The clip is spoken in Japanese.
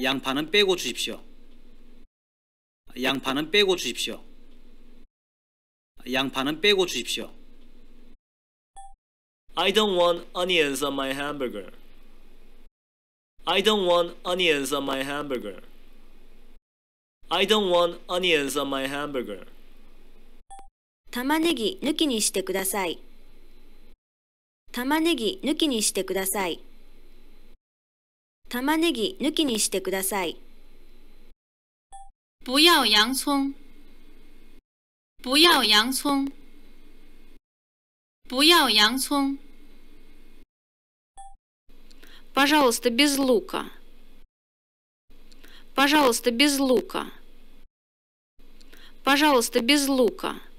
양파는빼고주십시오양파는빼고주십시오양파는빼고주십시오 I don't want onions on my hamburger. I don't want onions on my hamburger. I don't want onions on my hamburger. 玉ねぎ抜きにしてください。玉ねぎ抜きにしてください。玉ねぎ抜きにしてください。不要洋葱。不要洋葱。不要洋葱。Пожалуйста, без лука. Пожалуйста, без лука. Пожалуйста, без лука.